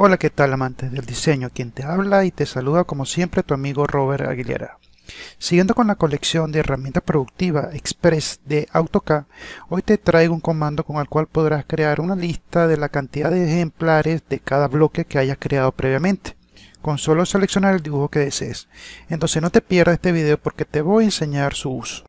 Hola, ¿qué tal amantes del diseño? Quien te habla y te saluda como siempre tu amigo Robert Aguilera. Siguiendo con la colección de herramientas productivas Express de AutoCAD, hoy te traigo un comando con el cual podrás crear una lista de la cantidad de ejemplares de cada bloque que hayas creado previamente con solo seleccionar el dibujo que desees. Entonces no te pierdas este video porque te voy a enseñar su uso.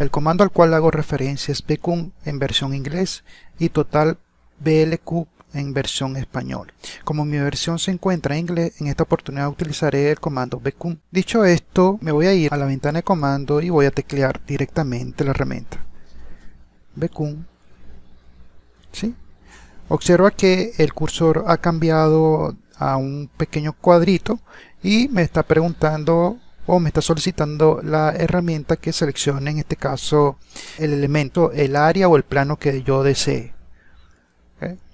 El comando al cual hago referencia es becum en versión inglés y total blq en versión español. Como mi versión se encuentra en inglés, en esta oportunidad utilizaré el comando bcum. Dicho esto, me voy a ir a la ventana de comando y voy a teclear directamente la herramienta bcum. ¿Sí? Observa que el cursor ha cambiado a un pequeño cuadrito y me está preguntando me está solicitando la herramienta que seleccione en este caso el elemento, el área o el plano que yo desee.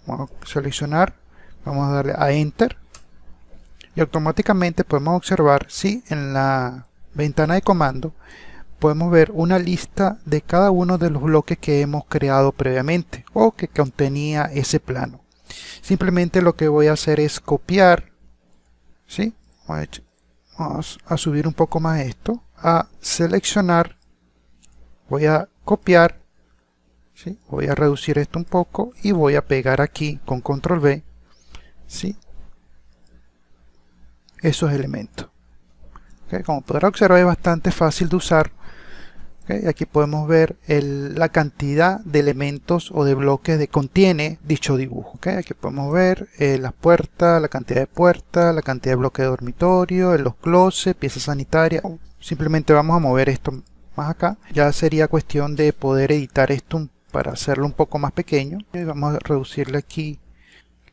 Vamos a seleccionar, vamos a darle a Enter y automáticamente podemos observar si en la ventana de comando podemos ver una lista de cada uno de los bloques que hemos creado previamente o que contenía ese plano. Simplemente lo que voy a hacer es copiar, ¿sí? vamos a subir un poco más esto, a seleccionar, voy a copiar, voy a reducir esto un poco y voy a pegar aquí con control B ¿sí? esos elementos. Como podrá observar es bastante fácil de usar Aquí podemos ver la cantidad de elementos o de bloques que contiene dicho dibujo. Aquí podemos ver eh, las puertas, la cantidad de puertas, la cantidad de bloques de dormitorio, eh, los closets, piezas sanitarias. Oh, simplemente vamos a mover esto más acá. Ya sería cuestión de poder editar esto para hacerlo un poco más pequeño. Vamos a reducirle aquí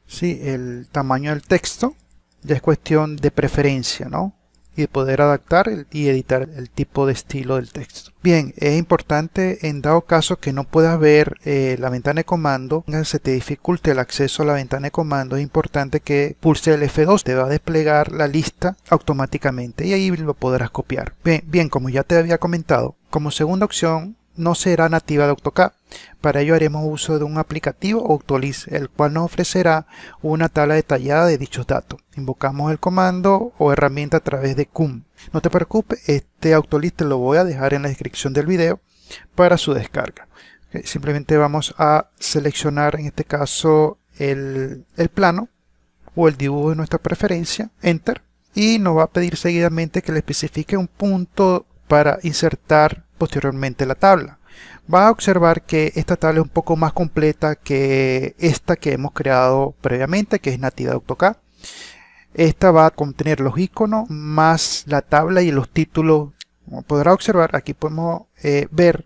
¿sí? el tamaño del texto. Ya es cuestión de preferencia, ¿no? y poder adaptar y editar el tipo de estilo del texto. Bien, es importante en dado caso que no puedas ver eh, la ventana de comando, se te dificulte el acceso a la ventana de comando, es importante que pulse el F2, te va a desplegar la lista automáticamente y ahí lo podrás copiar. Bien, bien como ya te había comentado, como segunda opción no será nativa de AutoCAD. Para ello haremos uso de un aplicativo Autolist, el cual nos ofrecerá una tabla detallada de dichos datos. Invocamos el comando o herramienta a través de CUM. No te preocupes, este Autolist te lo voy a dejar en la descripción del video para su descarga. Eh, simplemente vamos a seleccionar en este caso el, el plano o el dibujo de nuestra preferencia, Enter, y nos va a pedir seguidamente que le especifique un punto para insertar posteriormente la tabla. Va a observar que esta tabla es un poco más completa que esta que hemos creado previamente, que es nativa de Esta va a contener los iconos más la tabla y los títulos. podrá observar, aquí podemos eh, ver,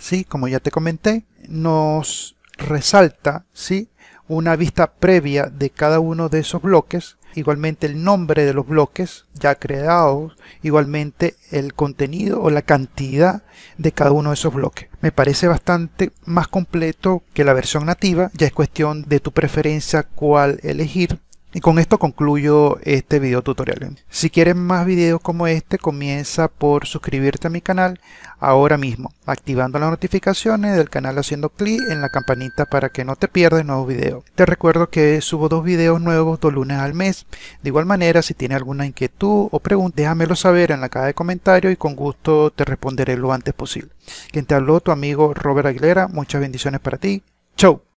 ¿sí? como ya te comenté, nos resalta ¿sí? una vista previa de cada uno de esos bloques, igualmente el nombre de los bloques ya creados, igualmente el contenido o la cantidad de cada uno de esos bloques. Me parece bastante más completo que la versión nativa, ya es cuestión de tu preferencia cuál elegir. Y con esto concluyo este video tutorial. Si quieres más videos como este, comienza por suscribirte a mi canal ahora mismo, activando las notificaciones del canal haciendo clic en la campanita para que no te pierdas nuevos videos. Te recuerdo que subo dos videos nuevos dos lunes al mes. De igual manera, si tienes alguna inquietud o pregunta, déjamelo saber en la caja de comentarios y con gusto te responderé lo antes posible. Quien te habló, tu amigo Robert Aguilera. Muchas bendiciones para ti. Chau.